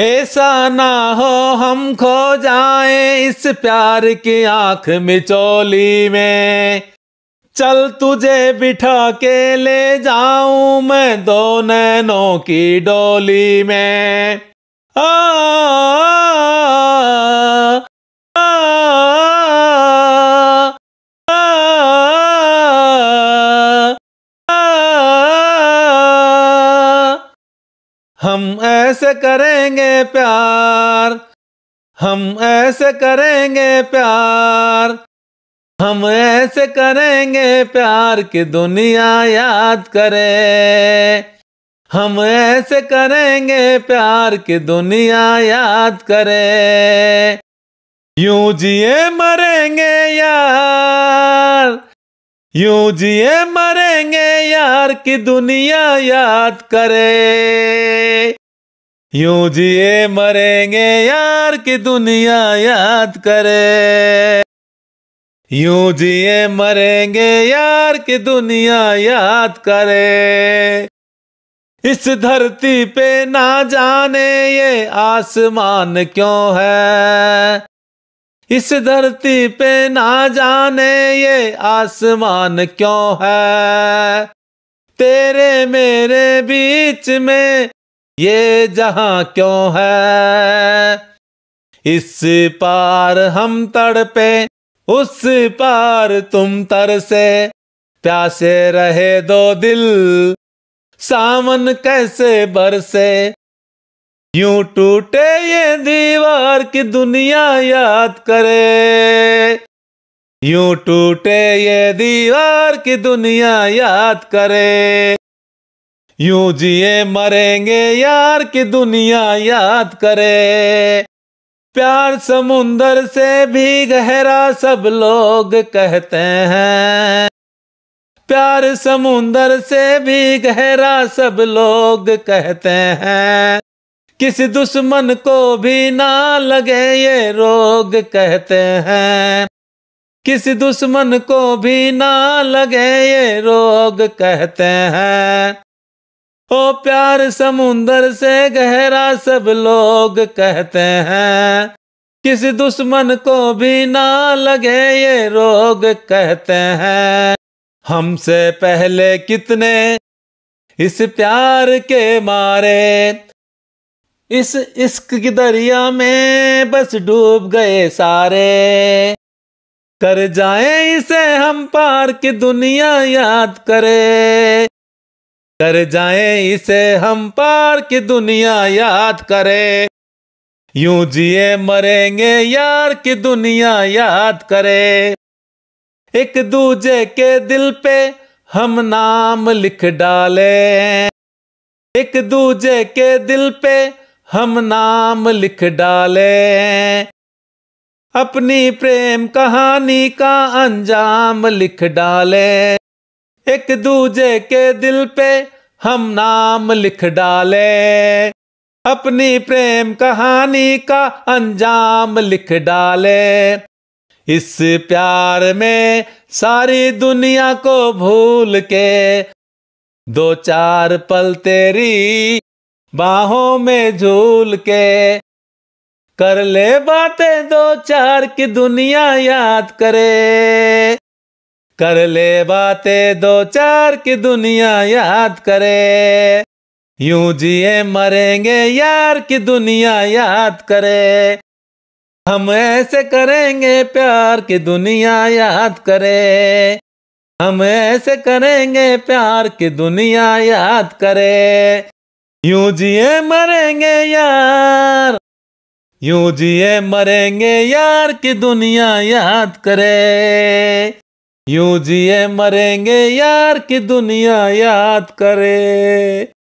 ऐसा ना हो हम खो जाए इस प्यार की आंख मिचोली में चल तुझे बिठा के ले जाऊं मैं दो नैनों की डोली में आ, आ, आ, हम ऐसे करेंगे प्यार हम ऐसे करेंगे प्यार हम ऐसे करेंगे प्यार की दुनिया याद करे हम ऐसे करेंगे प्यार की दुनिया याद करे यूं जिए मरेंगे यार यू जिए मरेंगे यार की दुनिया याद करे यूं जिए मरेंगे यार की दुनिया याद करे यूं जिए मरेंगे यार की दुनिया याद करे इस धरती पे ना जाने ये आसमान क्यों है इस धरती पे ना जाने ये आसमान क्यों है तेरे मेरे बीच में ये जहां क्यों है इस पार हम तड़पे उस पार तुम तरसे प्यासे रहे दो दिल सावन कैसे बरसे यूं टूटे ये दीवार की दुनिया याद करे यूं टूटे ये दीवार की दुनिया याद करे यूं जिए मरेंगे यार की दुनिया याद करे प्यार समुंदर से भी गहरा सब लोग कहते हैं प्यार समुंदर से भी गहरा सब लोग कहते हैं किस दुश्मन को भी ना लगे ये रोग कहते हैं किस दुश्मन को भी ना लगे ये रोग कहते हैं ओ प्यार समुंदर से गहरा सब लोग कहते हैं किस दुश्मन को भी ना लगे ये रोग कहते हैं हमसे पहले कितने इस प्यार के मारे इस इश्क की दरिया में बस डूब गए सारे कर जाए इसे हम पार की दुनिया याद करे कर जाए इसे हम पार की दुनिया याद करे यूं जिए मरेंगे यार की दुनिया याद करे एक दूजे के दिल पे हम नाम लिख डाले एक दूजे के दिल पे हम नाम लिख डाले अपनी प्रेम कहानी का अंजाम लिख डाले एक दूजे के दिल पे हम नाम लिख डाले अपनी प्रेम कहानी का अंजाम लिख डाले इस प्यार में सारी दुनिया को भूल के दो चार पल तेरी बाहों में झूल के कर ले बातें दो चार की दुनिया याद करे कर ले बातें दो चार की दुनिया याद करे यूं जिए मरेंगे यार की दुनिया याद करे हम ऐसे करेंगे प्यार की दुनिया याद करे हम ऐसे करेंगे प्यार की दुनिया याद करे यू जिए मरेंगे यार यू जिए मरेंगे यार की दुनिया याद करे यू जिए मरेंगे यार की दुनिया याद करे